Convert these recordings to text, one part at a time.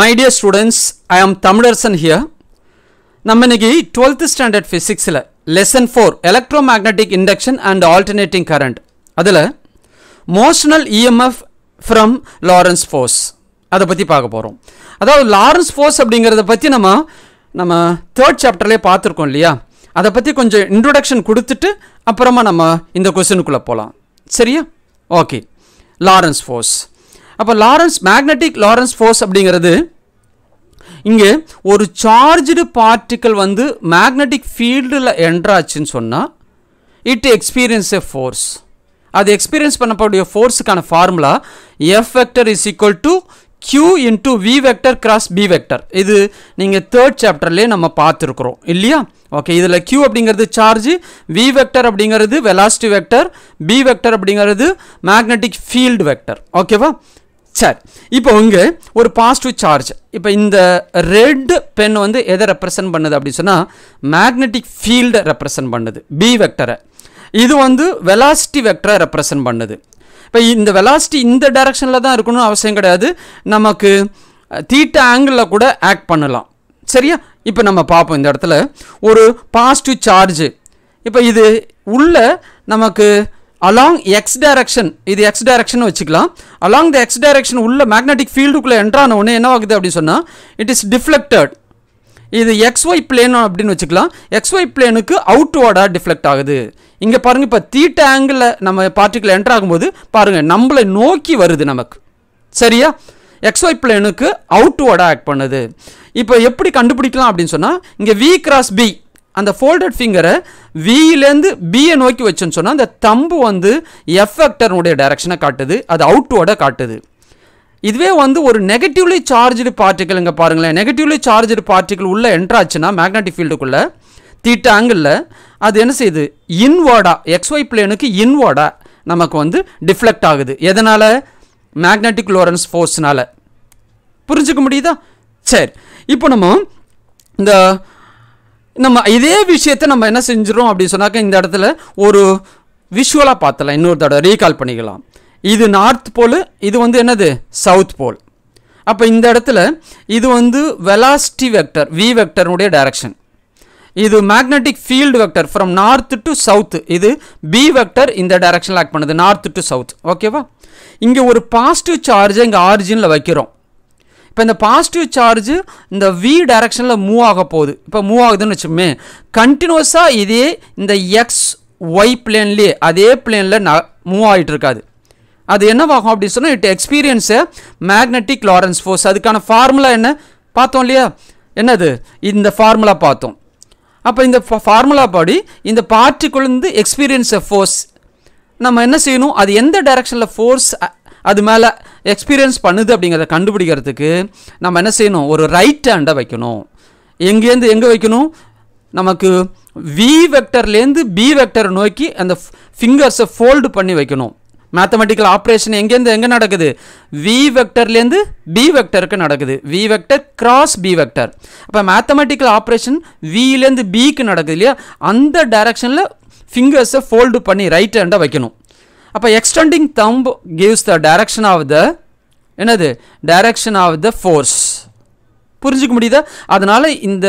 My dear students I am Tamilarasan here நம்ம இன்னைக்கு twelfth standard ஃபிசிக்ஸில் lesson four electromagnetic induction and alternating current அதில் motional EMF from Lorentz force அதை பற்றி பார்க்க போகிறோம் அதாவது லாரன்ஸ் ஃபோர்ஸ் அப்படிங்கிறத பற்றி நம்ம நம்ம தேர்ட் சாப்டர்லேயே பார்த்துருக்கோம் இல்லையா அதை பற்றி கொஞ்சம் இன்ட்ரொடக்ஷன் கொடுத்துட்டு அப்புறமா நம்ம இந்த கொஸ்டினுக்குள்ளே போகலாம் சரியா ஓகே லாரன்ஸ் ஃபோர்ஸ் அப்போ லாரன்ஸ் மேக்னட்டிக் லாரன்ஸ் ஃபோர்ஸ் அப்படிங்கிறது இங்கே ஒரு சார்ஜ்டு பார்ட்டிக்கல் வந்து மேக்னட்டிக் ஃபீல்டில் என்ட்ராச்சுன்னு சொன்னால் இட் எக்ஸ்பீரியன்ஸ் எ ஃபோர்ஸ் அது எக்ஸ்பீரியன்ஸ் பண்ணப்படிய ஃபோர்ஸுக்கான formula F vector is equal to q into we vector cross B vector இது நீங்கள் தேர்ட் சாப்டர்லேயே நம்ம பார்த்துருக்குறோம் இல்லையா ஓகே இதில் கியூ அப்படிங்கிறது சார்ஜ் வி வெக்டர் அப்படிங்கிறது வெலாசிட்டி வெக்டர் பி வெக்டர் அப்படிங்கிறது மேக்னெட்டிக் ஃபீல்டு வெக்டர் ஓகேவா சரி இப்போ இங்கே ஒரு பாசிட்டிவ் சார்ஜ் இப்போ இந்த ரெட் பென் வந்து எதை ரெப்ரசன்ட் பண்ணுது அப்படின்னு சொன்னால் மேக்னெட்டிக் ஃபீல்டை ரெப்ரசன்ட் பண்ணுது பி வெக்டரை இது வந்து வெலாசிட்டி வெக்டரை ரெப்ரசன்ட் பண்ணுது இப்போ இந்த வெலாசிட்டி இந்த டைரக்ஷனில் தான் இருக்கணும்னு அவசியம் கிடையாது நமக்கு தீட்ட ஆங்கிளில் கூட ஆக்ட் பண்ணலாம் சரியா இப்போ நம்ம பார்ப்போம் இந்த இடத்துல ஒரு பாசிட்டிவ் சார்ஜு இப்போ இது உள்ள நமக்கு அலாங் எக்ஸ் direction இது எக்ஸ் டைரக்ஷன் வச்சுக்கலாம் அலாங் த எக்ஸ் டைரக்ஷன் உள்ள மேக்னெட்டிக் ஃபீல்டுக்குள்ளே என்ட்ரான உடனே என்ன ஆகுது அப்படின்னு சொன்னால் இட் இஸ் deflected இது XY plane அப்படின் அப்படின்னு வச்சுக்கலாம் plane உக்கு outward deflect ஆகது ஆகுது இங்கே பாருங்கள் இப்போ angle நம்ம particle என்றாகும் போது பாருங்கள் நம்மளை நோக்கி வருது நமக்கு சரியா எக்ஸ்ஒய் உக்கு outward ஆக்ட் பண்ணுது இப்போ எப்படி கண்டுபிடிக்கலாம் அப்படின்னு சொன்னால் இங்கே வி cross பி அந்த ஃபோல்டட் ஃபிங்கரை வியிலேருந்து பியை நோக்கி வச்சுன்னு சொன்னால் அந்த தம்பு வந்து எஃபெக்டர்னுடைய டைரக்ஷனை காட்டுது அது அவுட்டோட காட்டுது இதுவே வந்து ஒரு நெகட்டிவ்லி சார்ஜ்டு பார்ட்டிக்கல் இங்கே பாருங்களேன் நெகட்டிவ்லி சார்ஜ்டு பார்ட்டிக்கல் உள்ளே என்ட்ராச்சுன்னா மேக்னட்டிக் ஃபீல்டுக்குள்ளே தீட்ட ஆங்கிளில் அது என்ன செய்யுது இன்வார்டாக எக்ஸ்ஒய் பிளேனுக்கு இன்வார்டாக நமக்கு வந்து டிஃப்ளெக்ட் ஆகுது எதனால் மேக்னட்டிக் லோரன்ஸ் ஃபோர்ஸ்னால் புரிஞ்சுக்க முடியுதா சரி இப்போ நம்ம இந்த நம்ம இதே விஷயத்தை நம்ம என்ன செஞ்சிடும் அப்படின்னு சொன்னாக்க இந்த இடத்துல ஒரு விஷுவலாக பார்த்தலாம் இன்னொரு தடவை ரீகால் பண்ணிக்கலாம் இது நார்த் போல் இது வந்து என்னது சவுத் போல் அப்போ இந்த இடத்துல இது வந்து வெலாசிட்டி வெக்டர் வி வெக்டர்னுடைய டைரக்ஷன் இது magnetic field vector from north to south இது பி வெக்டர் இந்த டைரக்ஷனில் ஆக்ட் பண்ணுது நார்த் டு சவுத் ஓகேவா இங்கே ஒரு பாசிட்டிவ் சார்ஜை இங்கே ஆரிஜினில் வைக்கிறோம் இப்போ இந்த பாசிட்டிவ் சார்ஜ் இந்த வி டைரக்ஷனில் மூவ் ஆக போகுது இப்போ மூவ் ஆகுதுன்னு வச்சுமே கண்டினியூஸாக இதே இந்த எக்ஸ் ஒய் பிளேன்லேயே அதே பிளேனில் ந மூவ் ஆகிட்டு இருக்காது அது என்னவாகும் அப்படின்னு சொன்னால் it experience magnetic Lorentz force அதுக்கான ஃபார்முலா என்ன பார்த்தோம் இல்லையா என்னது இந்த ஃபார்முலா பார்த்தோம் அப்போ இந்த ஃபார்முலா படி இந்த பார்ட்டிக்குள் இருந்து எக்ஸ்பீரியன்ஸ் ஃபோர்ஸ் நம்ம என்ன செய்யணும் அது எந்த டைரக்ஷனில் ஃபோர்ஸ் அது மேலே எக்ஸ்பீரியன்ஸ் பண்ணுது அப்படிங்கிறத கண்டுபிடிக்கிறதுக்கு நம்ம என்ன செய்யணும் ஒரு ரைட் ஹேண்டை வைக்கணும் எங்கேருந்து எங்கே வைக்கணும் நமக்கு வி வெக்டர்லேருந்து பி வெக்டர் நோக்கி அந்த ஃபிங்கர்ஸை ஃபோல்டு பண்ணி வைக்கணும் மேத்தமெட்டிக்கல் ஆப்ரேஷன் எங்கேருந்து எங்கே நடக்குது வி வெக்டர்லேருந்து பி வெக்டருக்கு நடக்குது V vector cross B vector அப்போ மேத்தமெட்டிக்கல் ஆப்ரேஷன் வியிலேருந்து பிக்கு நடக்குது இல்லையா அந்த டைரக்ஷனில் ஃபிங்கர்ஸை ஃபோல்டு பண்ணி ரைட் ஹேண்டை வைக்கணும் அப்போ extending thumb gives the direction of the என்னது டைரக்ஷன் ஆஃப் த ஃபோர்ஸ் புரிஞ்சுக்க முடியுதா அதனால் இந்த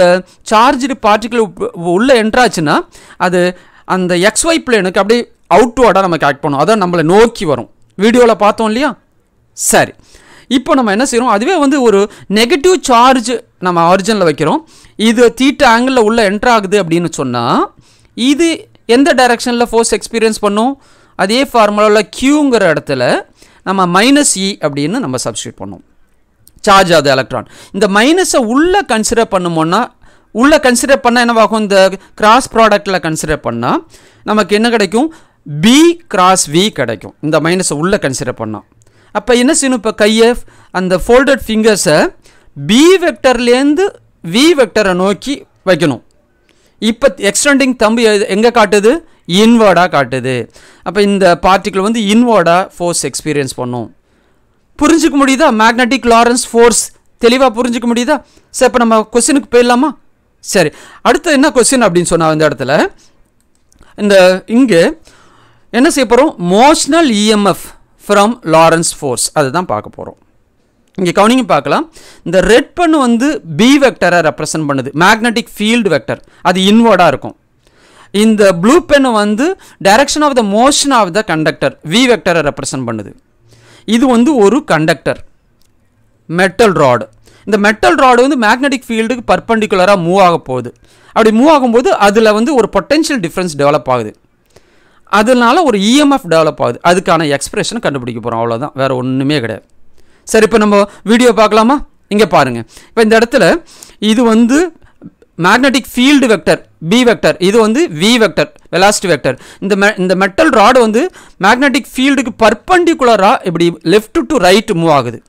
சார்ஜு பார்ட்டிகுலர் உள்ளே என்ட்ராச்சுன்னா அது அந்த எக்ஸ்ஒய் பிளேனுக்கு அப்படியே அவுட்வேர்டாக நம்ம ஆக்ட் பண்ணும் அதான் நம்மளை நோக்கி வரும் வீடியோவில் பார்த்தோம் இல்லையா சரி இப்போ நம்ம என்ன செய்கிறோம் அதுவே வந்து ஒரு நெகட்டிவ் சார்ஜ் நம்ம ஆரிஜினில் வைக்கிறோம் இது தீட்ட ஆங்கிளில் உள்ளே என்ட்ராகுது அப்படின்னு சொன்னால் இது எந்த டைரக்ஷனில் ஃபோர்ஸ் எக்ஸ்பீரியன்ஸ் பண்ணும் அதே ஃபார்முலாவில் கியூங்கிற இடத்துல நம்ம மைனஸ் இ e அப்படின்னு நம்ம சப்ஸ்டியூட் பண்ணோம் சார்ஜ் ஆகுது எலக்ட்ரான் இந்த மைனஸை உள்ளே கன்சிடர் பண்ணுமோன்னா உள்ளே கன்சிடர் பண்ணால் என்னவாகும் இந்த கிராஸ் ப்ராடக்டில் கன்சிடர் பண்ணால் நமக்கு என்ன கிடைக்கும் பி கிராஸ் வி கிடைக்கும் இந்த மைனஸை உள்ளே கன்சிடர் பண்ணால் அப்போ என்ன செய்யணும் இப்போ கையை அந்த ஃபோல்டட் ஃபிங்கர்ஸை பி வெக்டர்லேருந்து வி வெக்டரை நோக்கி வைக்கணும் இப்போ எக்ஸ்டெண்டிங் தம்பு எங்கே காட்டுது இன்வேர்டாக காட்டுது அப்போ இந்த பார்ட்டிக்கிள் வந்து இன்வேர்டாக ஃபோர்ஸ் எக்ஸ்பீரியன்ஸ் பண்ணும் புரிஞ்சிக்க முடியுதா மேக்னட்டிக் லாரன்ஸ் ஃபோர்ஸ் தெளிவாக புரிஞ்சுக்க முடியுதா சரி இப்போ நம்ம கொஸ்டினுக்கு போயிடலாமா சரி அடுத்து என்ன கொஸ்டின் அப்படின்னு சொன்னால் இந்த இடத்துல இந்த இங்கே என்ன செய்ய போகிறோம் motional EMF from Lorentz force அதுதான் பார்க்க போகிறோம் இங்கே கவனிங்க பார்க்கலாம் இந்த ரெட் பண்ணு வந்து பி வெக்டரை ரெப்ரசன்ட் பண்ணுது மேக்னெட்டிக் ஃபீல்டு வெக்டர் அது இன்வோர்டாக இருக்கும் இந்த ப்ளூ பென் வந்து direction of the motion of the conductor V வெக்டரை ரெப்ரசன்ட் பண்ணுது இது வந்து ஒரு கண்டக்டர் மெட்டல் ராடு இந்த மெட்டல் ராடு வந்து மேக்னெட்டிக் ஃபீல்டுக்கு பர்பண்டிகுலராக மூவ் ஆக போகுது அப்படி மூவ் ஆகும்போது அதில் வந்து ஒரு பொட்டென்ஷியல் டிஃப்ரென்ஸ் டெவலப் ஆகுது அதனால ஒரு இஎம்எஃப் e டெவலப் ஆகுது அதுக்கான எக்ஸ்பிரஷனை கண்டுபிடிக்க போகிறோம் அவ்வளோதான் வேறு ஒன்றுமே கிடையாது சரி இப்போ நம்ம வீடியோ பார்க்கலாமா இங்கே பாருங்கள் இப்போ இந்த இடத்துல இது வந்து magnetic field vector B vector இது வந்து வி வெக்டர் velocity வெக்டர் இந்த மெ இந்த மெட்டல் ராடு வந்து மேக்னெட்டிக் ஃபீல்டுக்கு பர்பண்டிகுலராக இப்படி லெஃப்ட் டு ரைட் மூவ் ஆகுது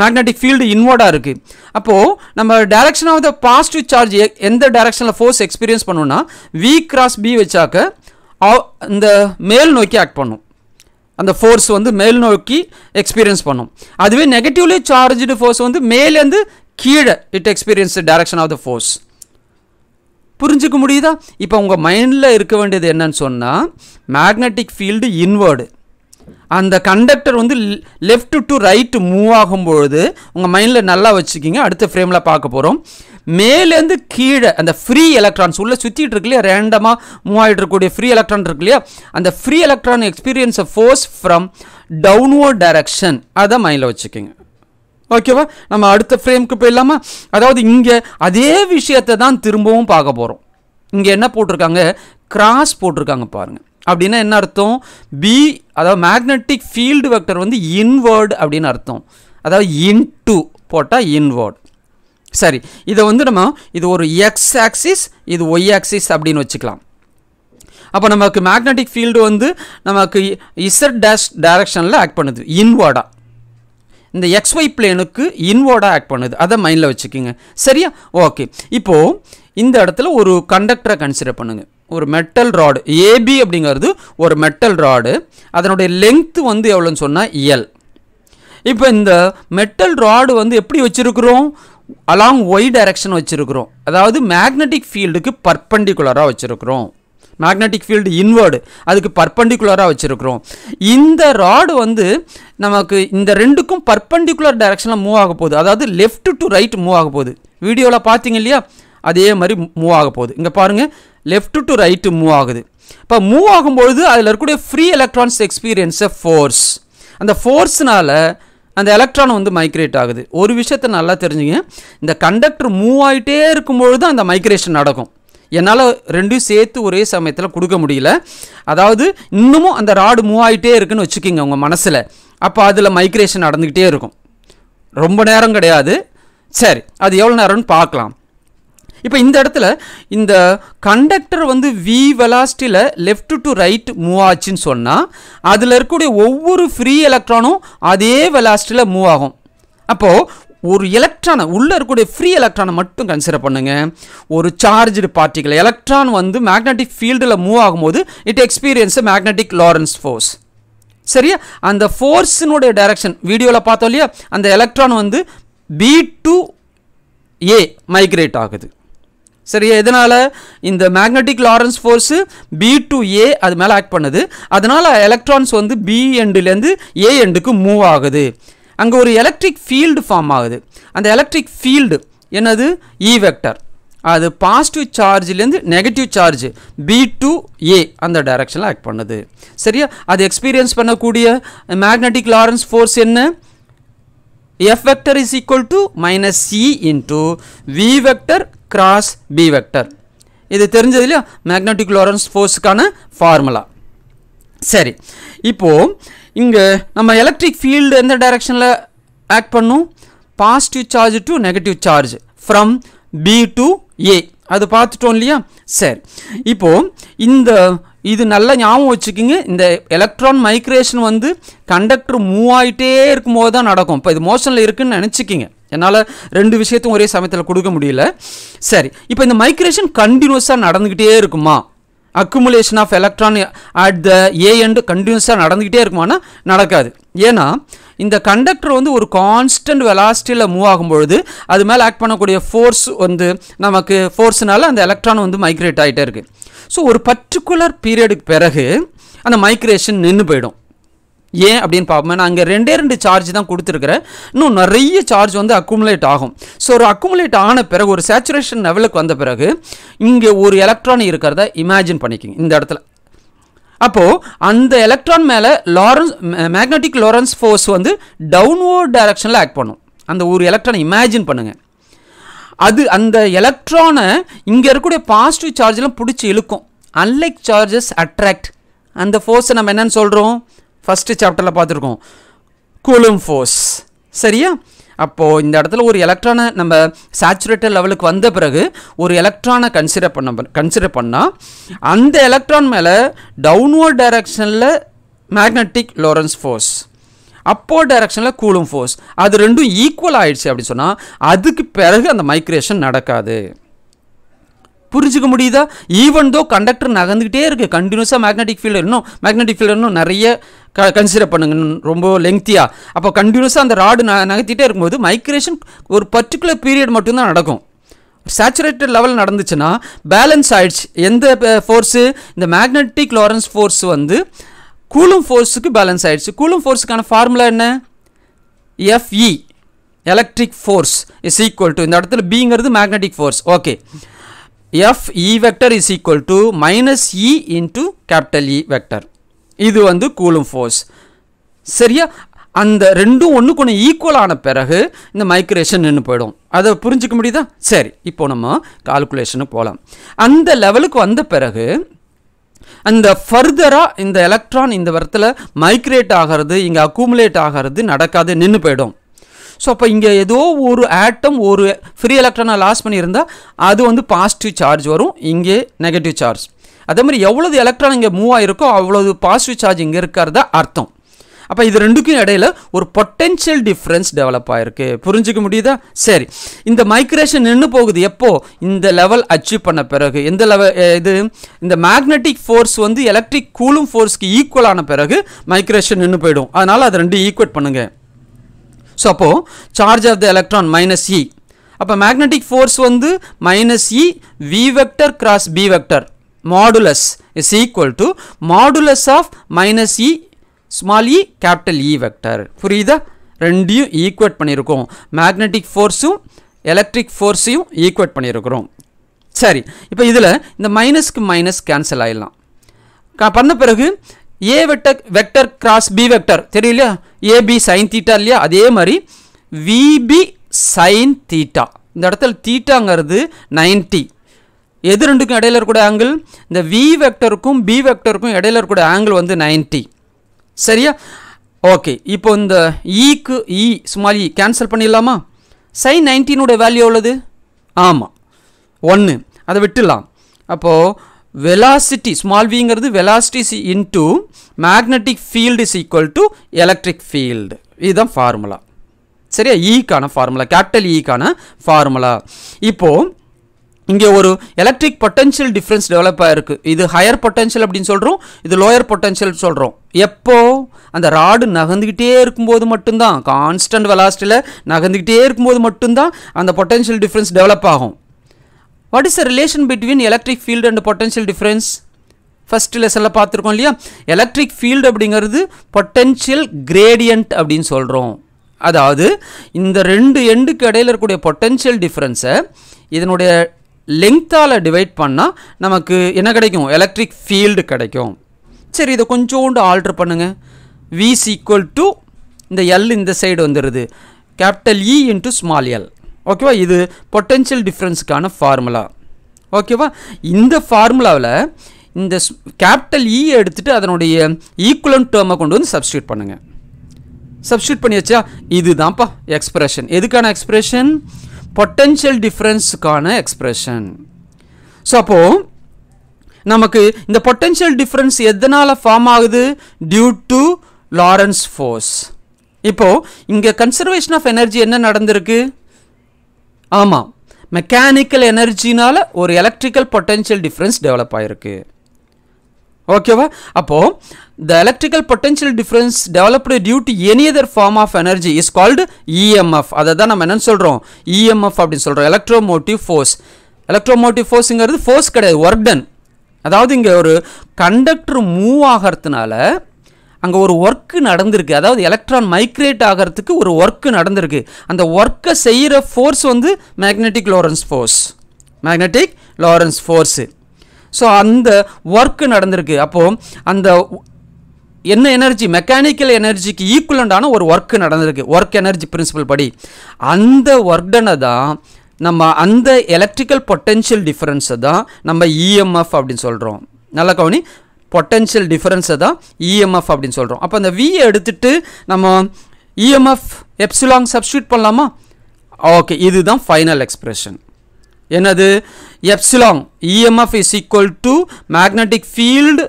மேக்னெட்டிக் ஃபீல்டு இன்வர்டாக இருக்குது அப்போது நம்ம direction of the positive charge எந்த directionல ஃபோர்ஸ் எக்ஸ்பீரியன்ஸ் பண்ணும்னா, வி cross பி வைச்சாக, இந்த மேல் நோக்கி ஆக்ட் பண்ணும் அந்த ஃபோர்ஸ் வந்து மேல் நோக்கி எக்ஸ்பீரியன்ஸ் பண்ணும் அதுவே நெகட்டிவ்லி charged ஃபோர்ஸ் வந்து மேலேருந்து கீழே it experience direction of the force புரிஞ்சுக்க முடியுதா இப்போ உங்கள் மைண்டில் இருக்க வேண்டியது என்னன்னு சொன்னால் மேக்னட்டிக் ஃபீல்டு இன்வேர்டு அந்த கண்டக்டர் வந்து லெஃப்ட் டு ரைட்டு மூவ் ஆகும்பொழுது உங்கள் மைண்டில் நல்லா வச்சுக்கிங்க அடுத்த ஃப்ரேமில் பார்க்க போகிறோம் மேலேருந்து கீழே அந்த ஃப்ரீ எலக்ட்ரான்ஸ் உள்ளே சுற்றிட்டு இருக்கு இல்லையா ரேண்டமாக மூவ் ஆகிட்டு இருக்கக்கூடிய ஃப்ரீ எலக்ட்ரான் இருக்கு இல்லையா அந்த free electron experience force from downward direction அதை மைண்டில் வச்சுக்கோங்க ஓகேவா நம்ம அடுத்த ஃப்ரேம்க்கு போயிடலாமா அதாவது இங்கே அதே விஷயத்தை தான் திரும்பவும் பார்க்க போகிறோம் இங்கே என்ன போட்டிருக்காங்க கிராஸ் போட்டிருக்காங்க பாருங்கள் அப்படின்னா என்ன அர்த்தம் பி அதாவது மேக்னெட்டிக் ஃபீல்டு வெக்டர் வந்து இன்வேர்டு அப்படின்னு அர்த்தம் அதாவது இன் டூ போட்டால் இன்வேர்டு சரி இதை வந்து நம்ம இது ஒரு எக்ஸ் ஆக்சிஸ் இது ஒய் ஆக்சிஸ் அப்படின்னு வச்சுக்கலாம் அப்போ நமக்கு மேக்னெட்டிக் ஃபீல்டு வந்து நமக்கு இசட் டேஷ் டைரக்ஷனில் ஆக்ட் பண்ணுது இன்வேர்டாக இந்த எக்ஸ்ஒய் பிளேனுக்கு இன்வோர்டாக ஆக்ட் பண்ணுது அதை மைண்டில் வச்சுக்கோங்க சரியா ஓகே இப்போது இந்த இடத்துல ஒரு கண்டக்டரை கன்சிடர் பண்ணுங்கள் ஒரு மெட்டல் ராடு ஏபி அப்படிங்கிறது ஒரு மெட்டல் ராடு அதனுடைய லெங்க்த் வந்து எவ்வளோன்னு சொன்னால் எல் இப்போ இந்த மெட்டல் ராடு வந்து எப்படி வச்சுருக்குறோம் அலாங் ஒய் டைரக்ஷன் வச்சுருக்குறோம் அதாவது மேக்னெட்டிக் ஃபீல்டுக்கு பர்பண்டிகுலராக வச்சுருக்குறோம் மேக்னட்டிக் ஃபீல்டு இன்வேர்டு அதுக்கு பர்பண்டிகுலராக வச்சுருக்குறோம் இந்த ராடு வந்து நமக்கு இந்த ரெண்டுக்கும் பர்பண்டிகுலர் டைரக்ஷனில் மூவ் ஆக போகுது அதாவது லெஃப்ட் டு ரைட் மூவ் ஆக போகுது வீடியோவில் பார்த்தீங்க இல்லையா அதே மாதிரி மூவ் ஆக போகுது இங்கே பாருங்கள் லெஃப்ட் டு ரைட்டு மூவ் ஆகுது இப்போ மூவ் ஆகும்பொழுது அதில் இருக்கக்கூடிய ஃப்ரீ எலக்ட்ரான்ஸ் எக்ஸ்பீரியன்ஸை ஃபோர்ஸ் அந்த ஃபோர்ஸ்னால் அந்த எலக்ட்ரான் வந்து மைக்ரேட் ஆகுது ஒரு விஷயத்தை நல்லா தெரிஞ்சுங்க இந்த கண்டக்டர் மூவ் ஆகிட்டே இருக்கும்பொழுது தான் அந்த மைக்ரேஷன் நடக்கும் என்னால் ரெண்டும் சேர்த்து ஒரே சமயத்தில் கொடுக்க முடியல அதாவது இன்னமும் அந்த ராடு மூவ் ஆகிட்டே இருக்குன்னு வச்சுக்கோங்க உங்கள் மனசில் அப்போ அதில் மைக்ரேஷன் நடந்துக்கிட்டே இருக்கும் ரொம்ப நேரம் கிடையாது சரி அது எவ்வளோ நேரம்னு பார்க்கலாம் இப்போ இந்த இடத்துல இந்த கண்டக்டர் வந்து வி வெலாஸ்டியில் லெஃப்ட் டு ரைட் மூவ் ஆச்சுன்னு சொன்னால் அதில் இருக்கக்கூடிய ஒவ்வொரு ஃப்ரீ எலக்ட்ரானும் அதே வெலாஸ்டியில் மூவ் ஆகும் அப்போது ஒரு எலக்ட்ரானை உள்ளே இருக்கக்கூடிய ஃப்ரீ எலக்ட்ரானை மட்டும் கன்சிடர் பண்ணுங்கள் ஒரு சார்ஜ்டு பார்ட்டிக்கல் எலக்ட்ரான் வந்து மேக்னெட்டிக் ஃபீல்டில் மூவ் ஆகும்போது it experience magnetic Lorentz force சரியா அந்த ஃபோர்ஸினுடைய டைரக்ஷன் வீடியோவில் பார்த்தோம் இல்லையா அந்த எலக்ட்ரான் வந்து பி டு ஏ மைக்ரேட் ஆகுது சரியா இதனால் இந்த magnetic Lorentz force B to A அது மேலே ஆக்ட் பண்ணுது அதனால் எலக்ட்ரான்ஸ் வந்து பி எண்டுலேருந்து ஏ எண்டுக்கு மூவ் ஆகுது அங்கே ஒரு எலக்ட்ரிக் ஃபீல்டு ஃபார்ம் ஆகுது அந்த எலக்ட்ரிக் ஃபீல்டு என்னது இ e வெக்டர் அது பாசிட்டிவ் சார்ஜ்லேருந்து negative charge B to A அந்த டைரக்ஷனில் ஆக்ட் பண்ணுது சரியா அது எக்ஸ்பீரியன்ஸ் பண்ணக்கூடிய மேக்னட்டிக் லாரன்ஸ் ஃபோர்ஸ் என்ன F vector is equal to minus C into we vector cross B vector இது தெரிஞ்சது இல்லையா மேக்னட்டிக் லாரன்ஸ் ஃபோர்ஸுக்கான ஃபார்முலா சரி இப்போது இங்கே நம்ம எலக்ட்ரிக் ஃபீல்டு எந்த டைரெக்ஷனில் ஆக்ட் பண்ணும் positive charge to negative charge from B to A அது பார்த்துட்டோம் இல்லையா சரி இப்போது இந்த இது நல்லா ஞாபகம் வச்சுக்கிங்க இந்த எலக்ட்ரான் மைக்ரேஷன் வந்து கண்டக்டர் மூவ் ஆகிட்டே இருக்கும்போது தான் நடக்கும் இப்போ இது மோஷனில் இருக்குதுன்னு நினச்சிக்கிங்க என்னால் ரெண்டு விஷயத்தையும் ஒரே சமயத்தில் கொடுக்க முடியல சரி இப்போ இந்த மைக்ரேஷன் கண்டினியூஸாக நடந்துக்கிட்டே இருக்குமா accumulation of electron at the A end கண்டினியூஸாக நடந்துக்கிட்டே இருக்குமானா நடக்காது ஏன்னா இந்த கண்டக்டர் வந்து ஒரு கான்ஸ்டன்ட் வெலாசிட்டியில் மூவ் ஆகும்பொழுது அது மேலே ஆக்ட் பண்ணக்கூடிய ஃபோர்ஸ் வந்து நமக்கு ஃபோர்ஸ்னால அந்த எலக்ட்ரான் வந்து மைக்ரேட் ஆகிட்டே இருக்குது ஸோ ஒரு பர்டிகுலர் பீரியடுக்கு பிறகு அந்த மைக்ரேஷன் நின்று போயிடும் ஏன் அப்படின்னு பார்ப்போம் நான் அங்கே ரெண்டே ரெண்டு சார்ஜ் தான் கொடுத்துருக்குறேன் இன்னும் நிறைய சார்ஜ் வந்து அக்குமுலேட் ஆகும் ஸோ ஒரு அக்குமுலேட் ஆன பிறகு ஒரு சேச்சுரேஷன் லெவலுக்கு வந்த பிறகு இங்கே ஒரு எலக்ட்ரான் இருக்கிறத இமேஜின் பண்ணிக்கிங்க இந்த இடத்துல அப்போது அந்த எலக்ட்ரான் மேலே லாரன்ஸ் மேக்னட்டிக் லாரன்ஸ் ஃபோர்ஸ் வந்து டவுன்வோர்ட் டைரக்ஷனில் ஆக்ட் பண்ணும் அந்த ஒரு எலக்ட்ரானை இமேஜின் பண்ணுங்கள் அது அந்த எலக்ட்ரானை இங்கே இருக்கக்கூடிய பாசிட்டிவ் சார்ஜெலாம் பிடிச்சி இழுக்கும் அன்லைக் சார்ஜஸ் அட்ராக்ட் அந்த ஃபோர்ஸை நம்ம என்னென்னு சொல்கிறோம் ஃபஸ்ட்டு சாப்டரில் பார்த்துருக்கோம் கூலும் ஃபோர்ஸ் சரியா அப்போது இந்த இடத்துல ஒரு எலக்ட்ரானை நம்ம சேச்சுரேட்டட் லெவலுக்கு வந்த பிறகு ஒரு எலக்ட்ரானை கன்சிடர் பண்ண கன்சிடர் பண்ணால் அந்த எலக்ட்ரான் மேலே டவுன்வோர்ட் டைரக்ஷனில் மேக்னட்டிக் லோரன்ஸ் ஃபோர்ஸ் அப்போ டைரக்ஷனில் கூலும் ஃபோர்ஸ் அது ரெண்டும் ஈக்குவல் ஆயிடுச்சு அப்படின்னு சொன்னால் அதுக்கு பிறகு அந்த மைக்ரேஷன் நடக்காது புரிஞ்சுக்க முடியுதா ஈவன் தோ கண்டக்டர் நகர்ந்துகிட்டே இருக்குது கண்டினியூஸாக மேக்னெட்டிக் ஃபீல்டு இன்னும் மேக்னெட்டிக் ஃபீல்டு இன்னும் நிறைய க கன்சிடர் பண்ணுங்க ரொம்ப லெங்க்த்தியாக அப்போ கண்டினியூஸாக அந்த ராடு ந நகர்த்திட்டே இருக்கும்போது மைக்ரேஷன் ஒரு பர்டிகுலர் பீரியட் மட்டும்தான் நடக்கும் சேச்சுரேட்டட் லெவல் நடந்துச்சுன்னா பேலன்ஸ் ஆயிடுச்சு எந்த ஃபோர்ஸு இந்த மேக்னெட்டிக் லாரன்ஸ் ஃபோர்ஸ் வந்து கூலும் ஃபோர்ஸுக்கு பேலன்ஸ் ஆயிடுச்சு கூலும் ஃபோர்ஸுக்கான ஃபார்முலா என்ன F E electric force is equal to இந்த இடத்துல பிங்கிறது magnetic force okay F E vector is equal to minus E e into capital E vector இது வந்து கூலும் ஃபோர்ஸ் சரியா அந்த ரெண்டும் ஒன்றுக்கு ஒன்று ஈக்குவலான பிறகு இந்த மைக்ரேஷன் நின்று போயிடும் அதை புரிஞ்சிக்க முடியுதா சரி இப்போ நம்ம கால்குலேஷனுக்கு போகலாம் அந்த லெவலுக்கு வந்த பிறகு அந்த ஃபர்தராக இந்த electron இந்த வரத்தில மைக்ரேட் ஆகிறது இங்கே accumulate ஆகிறது நடக்காது நின்று போயிடும் ஸோ அப்போ இங்கே ஏதோ ஒரு ஆட்டம் ஒரு ஃப்ரீ எலக்ட்ரானை லாஸ் பண்ணியிருந்தால் அது வந்து பாசிட்டிவ் சார்ஜ் வரும் இங்கே நெகட்டிவ் சார்ஜ் அதே மாதிரி எவ்வளவு எலக்ட்ரான் இங்கே மூவ் ஆகிருக்கோ அவ்வளவு பாசிட்டிவ் சார்ஜ் இங்கே இருக்கிறதா அர்த்தம் அப்போ இது ரெண்டுக்கும் இடையில் ஒரு பொட்டென்ஷியல் டிஃப்ரென்ஸ் டெவலப் ஆகிருக்கு புரிஞ்சிக்க முடியுதா சரி இந்த மைக்ரேஷன் நின்று போகுது எப்போ இந்த லெவல் அச்சீவ் பண்ண பிறகு இந்த லெவல் இது இந்த மேக்னெட்டிக் ஃபோர்ஸ் வந்து எலக்ட்ரிக் கூலும் ஃபோர்ஸ்க்கு ஈக்குவலான பிறகு மைக்ரேஷன் நின்று போயிடும் அதனால் அது ரெண்டு ஈக்குவட் பண்ணுங்கள் ஸோ அப்போது charge of the electron minus E அப்போ மேக்னெட்டிக் e. ஃபோர்ஸ் வந்து minus E V vector cross B vector modulus is equal to modulus of minus E small E capital E vector புரியுதா ரெண்டையும் ஈக்குவேட் பண்ணியிருக்கோம் magnetic ஃபோர்ஸும் electric ஃபோர்ஸையும் equate பண்ணியிருக்கிறோம் சரி இப்போ இதில் இந்த மைனஸ்க்கு மைனஸ் கேன்சல் ஆகிடலாம் பண்ண பிறகு A vector vector cross B vector தெரியும் இல்லையா ஏபி சைன் தீட்டா இல்லையா அதே மாதிரி விபி சைன் தீட்டா இந்த இடத்துல தீட்டாங்கிறது 90 எது ரெண்டுக்கும் இடையில இருக்கக்கூடிய ஆங்கிள் இந்த வி வெக்டருக்கும் பி வெக்டருக்கும் இடையில இருக்கக்கூடிய ஆங்கிள் வந்து 90 சரியா ஓகே இப்போ இந்த இக்கு e E e, small E e, cancel பண்ணிடலாமா சைன் value வேல்யூ ஆமா ஆமாம் ஒன்று அதை விட்டுடலாம் அப்போது வெலாசிட்டி ஸ்மால் விங்கிறது velocity into magnetic field is equal to electric field இதுதான் ஃபார்முலா சரியா ஈக்கான ஃபார்முலா E ஈக்கான ஃபார்முலா இப்போது இங்கே ஒரு electric பொட்டன்ஷியல் டிஃப்ரென்ஸ் டெவலப் இருக்கு இது ஹையர் பொட்டன்ஷியல் அப்படின்னு சொல்கிறோம் இது லோயர் potential சொல்கிறோம் எப்போ அந்த ராடு நகர்ந்துக்கிட்டே இருக்கும்போது மட்டும்தான் கான்ஸ்டன்ட் வெலாசிட்டியில் நகர்ந்துக்கிட்டே இருக்கும்போது மட்டும்தான் அந்த பொட்டன்ஷியல் டிஃப்ரென்ஸ் develop ஆகும் what is the relation between electric field and potential difference? First லெசனில் பார்த்துருக்கோம் இல்லையா எலக்ட்ரிக் ஃபீல்டு அப்படிங்கிறது பொட்டென்ஷியல் கிரேடியன்ட் அப்படின்னு சொல்கிறோம் அதாவது இந்த ரெண்டு எண்டுக்கு இடையில் இருக்கக்கூடிய பொட்டென்ஷியல் டிஃப்ரென்ஸை இதனுடைய லெங்க்த்தால் டிவைட் பண்ணால் நமக்கு என்ன கிடைக்கும் எலக்ட்ரிக் ஃபீல்டு கிடைக்கும் சரி இதை கொஞ்சோண்டு ஆல்ட்ரு பண்ணுங்கள் விஸ் ஈக்குவல் டு இந்த எல் இந்த சைடு வந்துடுது capital E into small L ஓகேவா இது பொட்டென்ஷியல் டிஃப்ரென்ஸுக்கான ஃபார்முலா ஓகேவா இந்த ஃபார்முலாவில் இந்த கேபிட்டல் இ e எடுத்துகிட்டு அதனுடைய ஈக்குவலன் டேர்மை கொண்டு வந்து சப்ஸ்டியூட் பண்ணுங்கள் சப்ஸ்டியூட் பண்ணி வச்சா இதுதான்ப்பா எக்ஸ்பிரஷன் எதுக்கான எக்ஸ்பிரஷன் பொட்டென்ஷியல் டிஃப்ரென்ஸுக்கான எக்ஸ்பிரஷன் ஸோ அப்போது நமக்கு இந்த பொட்டென்ஷியல் டிஃப்ரென்ஸ் எதனால் ஃபார்ம் ஆகுது டியூ டு லாரன்ஸ் ஃபோர்ஸ் இப்போது இங்கே கன்சர்வேஷன் ஆஃப் எனர்ஜி என்ன நடந்திருக்கு ஆமாம் மெக்கானிக்கல் எனர்ஜினால் ஒரு எலக்ட்ரிக்கல் பொட்டென்ஷியல் டிஃப்ரென்ஸ் டெவலப் ஆகிருக்கு ஓகேவா அப்போது the electrical potential difference developed due to any other form of energy is called EMF அதை தான் நம்ம என்னென்னு சொல்கிறோம் இஎம்எஃப் அப்படின்னு சொல்கிறோம் எலக்ட்ரோமோட்டிவ் ஃபோர்ஸ் எலக்ட்ரோமோட்டிவ் ஃபோர்ஸுங்கிறது ஃபோர்ஸ் கிடையாது ஒர்க் டன் அதாவது இங்கே ஒரு கண்டக்டர் மூவ் ஆகிறதுனால அங்கே ஒரு ஒர்க்கு நடந்திருக்கு அதாவது எலக்ட்ரான் மைக்ரேட் ஆகிறதுக்கு ஒரு ஒர்க்கு நடந்திருக்கு அந்த ஒர்க்கை செய்கிற ஃபோர்ஸ் வந்து magnetic Lorentz force magnetic Lorentz force so அந்த ஒர்க்கு நடந்திருக்கு அப்போது அந்த என்ன எனர்ஜி மெக்கானிக்கல் எனர்ஜிக்கு ஈக்குவலண்டான ஒரு ஒர்க்கு நடந்திருக்கு ஒர்க் எனர்ஜி பிரின்சிபல் படி அந்த ஒர்க்டனை தான் நம்ம அந்த எலக்ட்ரிக்கல் பொட்டென்ஷியல் டிஃப்ரென்ஸை தான் நம்ம இஎம்எஃப் e அப்படின்னு சொல்கிறோம் நல்ல கவனி பொட்டென்ஷியல் டிஃப்ரென்ஸை தான் இஎம்எஃப் e அப்படின்னு சொல்கிறோம் அப்போ அந்த வியை எடுத்துகிட்டு நம்ம இஎம்எஃப் எப்சிலாங் சப்ஸ்டியூட் பண்ணலாமா ஓகே இதுதான் ஃபைனல் எக்ஸ்பிரஷன் என்னது epsilon EMF is equal to magnetic field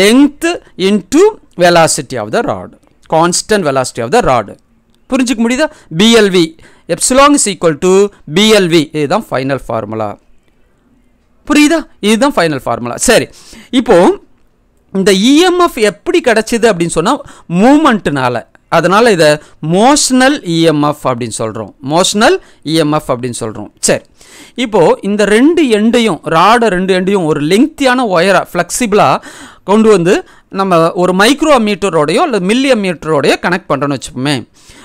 length into velocity of the rod constant velocity of the rod புரிஞ்சுக்க முடியுதா BLV epsilon is equal to BLV இதுதான் ஃபைனல் ஃபார்முலா புரியுதா இதுதான் final formula சரி இப்போது இந்த இஎம்எஃப் e எப்படி கிடச்சிது அப்படின்னு சொன்னால் மூமெண்ட்டுனால அதனால் இதை மோஷனல் இஎம்எஃப் e அப்படின்னு சொல்கிறோம் மோஷனல் இஎம்எஃப் e அப்படின்னு சொல்கிறோம் சரி இப்போது இந்த ரெண்டு எண்டையும் ராடை ரெண்டு எண்டையும் ஒரு லெங்க்தியான ஒயராக ஃப்ளெக்சிபிளாக கொண்டு வந்து நம்ம ஒரு மைக்ரோ மீட்டரோடையோ இல்லை மில்லிய மீட்டரோடையோ கனெக்ட் பண்ணுறோன்னு வச்சுப்போமே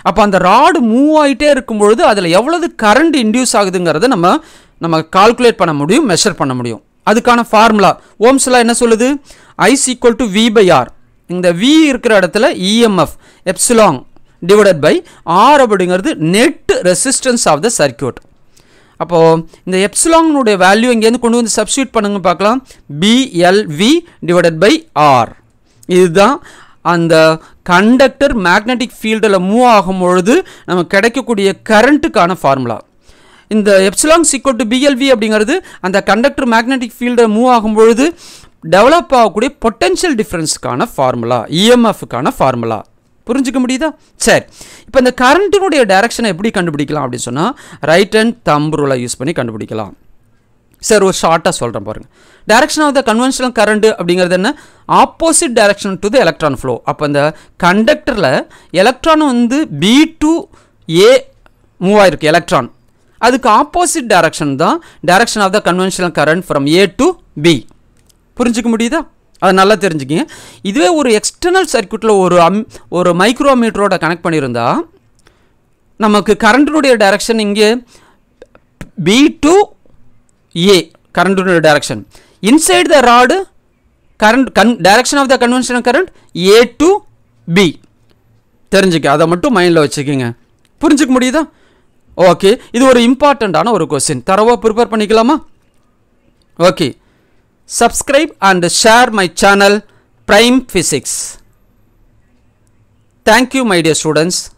அப்போ அந்த ராடு மூவ் ஆகிட்டே இருக்கும் பொழுது அதில் எவ்வளவு கரண்ட் இன்டியூஸ் ஆகுதுங்கிறத நம்ம நம்ம கால்குலேட் பண்ண முடியும் மெஷர் பண்ண முடியும் அதுக்கான ஃபார்முலா ஓம்ஸ்லாம் என்ன சொல்லுது I is equal to V by R இந்த வி இருக்கிற இடத்துல EMF epsilon divided by R அப்படிங்கிறது net resistance of the circuit அப்போது இந்த எப்சிலாங்னுடைய வேல்யூ இங்கேருந்து கொண்டு வந்து சப்ஸ்டியூட் பண்ணுங்க பார்க்கலாம் பிஎல்வி டிவைடட் பை ஆர் இதுதான் அந்த கண்டக்டர் மேக்னெட்டிக் ஃபீல்டில் மூவ் ஆகும் பொழுது நமக்கு கிடைக்கக்கூடிய கரண்ட்டுக்கான ஃபார்முலா இந்த எப்சிலாங் சிக்கோட்டு பிஎல்வி அப்படிங்கிறது அந்த கண்டக்டர் மேக்னெட்டிக் ஃபீல்டை மூவ் ஆகும் பொழுது டெவலப் ஆகக்கூடிய பொட்டென்ஷியல் டிஃப்ரென்ஸுக்கான ஃபார்முலா இஎம்எஃப்க்கான ஃபார்முலா புரிஞ்சுக்க முடியுதா சரி இப்போ இந்த கரண்ட்டினுடைய டைரக்ஷனை எப்படி கண்டுபிடிக்கலாம் அப்படின்னு சொன்னால் ரைட் அண்ட் தம்பு ரூலை யூஸ் பண்ணி கண்டுபிடிக்கலாம் சார் ஒரு ஷார்ட்டாக சொல்கிறேன் பாருங்கள் direction of the conventional current அப்படிங்கிறது என்ன opposite direction to the electron flow அப்போ இந்த கண்டக்டரில் எலக்ட்ரான் வந்து பி டு ஏ மூவ் ஆயிருக்கு எலக்ட்ரான் அதுக்கு ஆப்போசிட் டைரக்ஷன் தான் direction of the conventional current from A to B புரிஞ்சிக்க முடியுதா அதை நல்லா தெரிஞ்சுக்கிங்க இதுவே ஒரு எக்ஸ்டர்னல் சர்க்கியூட்டில் ஒரு அம் ஒரு மைக்ரோமீட்டரோட கனெக்ட் பண்ணியிருந்தா நமக்கு கரண்ட்டினுடைய டைரக்ஷன் இங்கே பி டு ஏ கரண்ட்டினுடைய direction inside the rod current கன் direction of the conventional current A to B தெரிஞ்சுக்க அதை மட்டும் மைண்டில் வச்சுக்கோங்க புரிஞ்சுக்க முடியுதா ஓகே இது ஒரு இம்பார்ட்டண்ட்டான ஒரு கொஸ்டின் தரவாக ப்ரிப்பேர் பண்ணிக்கலாமா okay Subscribe and share my channel Prime Physics. Thank you my dear students.